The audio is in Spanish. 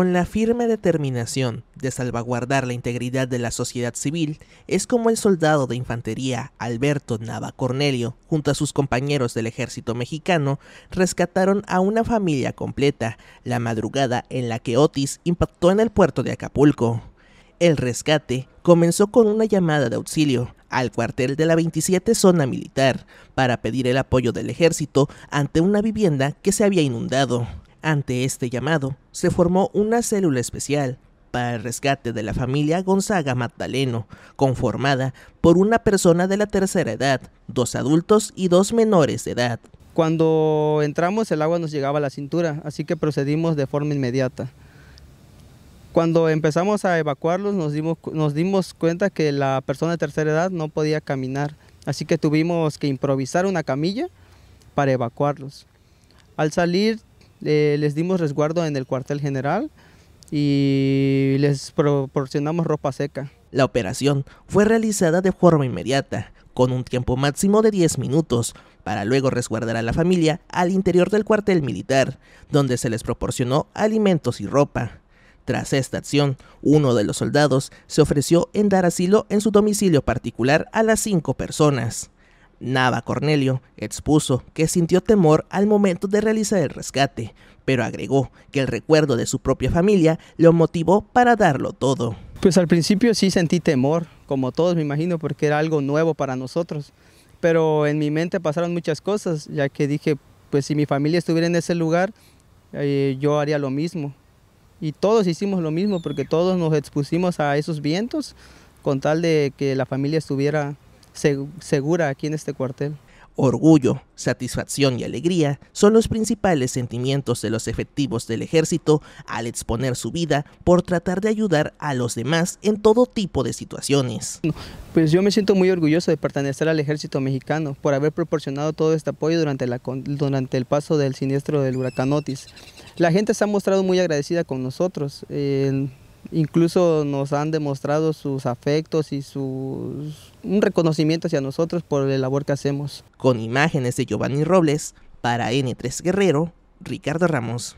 Con la firme determinación de salvaguardar la integridad de la sociedad civil, es como el soldado de infantería Alberto Nava Cornelio, junto a sus compañeros del ejército mexicano, rescataron a una familia completa la madrugada en la que Otis impactó en el puerto de Acapulco. El rescate comenzó con una llamada de auxilio al cuartel de la 27 Zona Militar para pedir el apoyo del ejército ante una vivienda que se había inundado. Ante este llamado, se formó una célula especial para el rescate de la familia Gonzaga Magdaleno, conformada por una persona de la tercera edad, dos adultos y dos menores de edad. Cuando entramos el agua nos llegaba a la cintura, así que procedimos de forma inmediata. Cuando empezamos a evacuarlos nos dimos, nos dimos cuenta que la persona de tercera edad no podía caminar, así que tuvimos que improvisar una camilla para evacuarlos. Al salir eh, les dimos resguardo en el cuartel general y les proporcionamos ropa seca. La operación fue realizada de forma inmediata, con un tiempo máximo de 10 minutos, para luego resguardar a la familia al interior del cuartel militar, donde se les proporcionó alimentos y ropa. Tras esta acción, uno de los soldados se ofreció en dar asilo en su domicilio particular a las cinco personas. Nava Cornelio expuso que sintió temor al momento de realizar el rescate, pero agregó que el recuerdo de su propia familia lo motivó para darlo todo. Pues al principio sí sentí temor, como todos me imagino, porque era algo nuevo para nosotros, pero en mi mente pasaron muchas cosas, ya que dije, pues si mi familia estuviera en ese lugar, eh, yo haría lo mismo. Y todos hicimos lo mismo, porque todos nos expusimos a esos vientos con tal de que la familia estuviera segura aquí en este cuartel. Orgullo, satisfacción y alegría son los principales sentimientos de los efectivos del ejército al exponer su vida por tratar de ayudar a los demás en todo tipo de situaciones. Pues yo me siento muy orgulloso de pertenecer al ejército mexicano por haber proporcionado todo este apoyo durante, la, durante el paso del siniestro del huracán Otis. La gente se ha mostrado muy agradecida con nosotros. Eh, Incluso nos han demostrado sus afectos y su un reconocimiento hacia nosotros por la labor que hacemos. Con imágenes de Giovanni Robles, para N3 Guerrero, Ricardo Ramos.